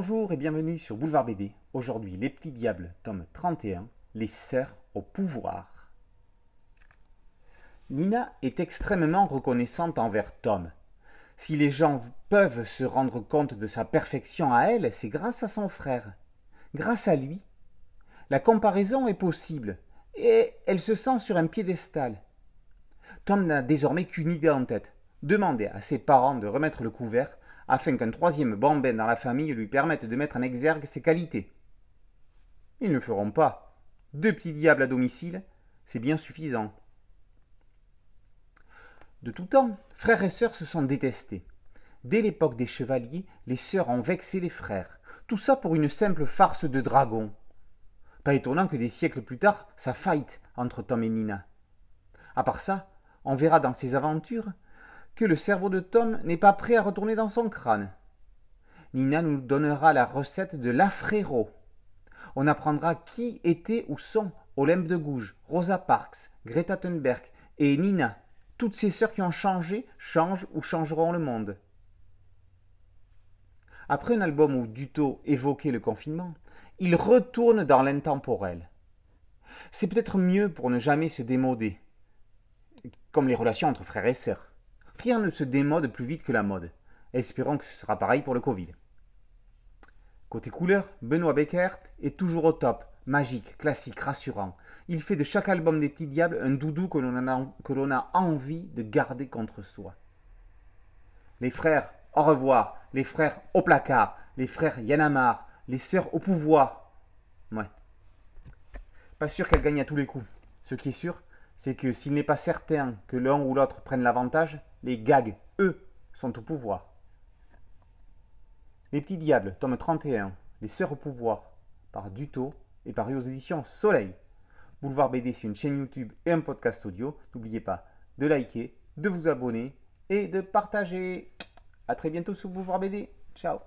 Bonjour et bienvenue sur Boulevard BD. Aujourd'hui, Les Petits Diables, tome 31, Les Sœurs au pouvoir. Nina est extrêmement reconnaissante envers Tom. Si les gens peuvent se rendre compte de sa perfection à elle, c'est grâce à son frère. Grâce à lui. La comparaison est possible, et elle se sent sur un piédestal. Tom n'a désormais qu'une idée en tête, demander à ses parents de remettre le couvert afin qu'un troisième bambin dans la famille lui permette de mettre en exergue ses qualités. Ils ne feront pas. Deux petits diables à domicile, c'est bien suffisant. De tout temps, frères et sœurs se sont détestés. Dès l'époque des chevaliers, les sœurs ont vexé les frères. Tout ça pour une simple farce de dragon. Pas étonnant que des siècles plus tard, ça fight entre Tom et Nina. À part ça, on verra dans ses aventures que le cerveau de Tom n'est pas prêt à retourner dans son crâne. Nina nous donnera la recette de l'affréro. On apprendra qui était ou sont Olympe de Gouges, Rosa Parks, Greta Thunberg et Nina, toutes ces sœurs qui ont changé, changent ou changeront le monde. Après un album où Duto évoquait le confinement, il retourne dans l'intemporel. C'est peut-être mieux pour ne jamais se démoder, comme les relations entre frères et sœurs rien ne se démode plus vite que la mode. Espérons que ce sera pareil pour le Covid. Côté couleur, Benoît Beckert est toujours au top, magique, classique, rassurant. Il fait de chaque album des Petits Diables un doudou que l'on a, envie de garder contre soi. Les frères, au revoir. Les frères au placard. Les frères Yanamar. Les sœurs au pouvoir. Ouais. Pas sûr qu'elle gagne à tous les coups. Ce qui est sûr, c'est que s'il n'est pas certain que l'un ou l'autre prenne l'avantage, les gags, eux, sont au pouvoir. Les Petits Diables, tome 31, Les Sœurs au pouvoir, par Duto et paru aux éditions Soleil. Boulevard BD, c'est une chaîne YouTube et un podcast audio. N'oubliez pas de liker, de vous abonner et de partager. A très bientôt sur Boulevard BD. Ciao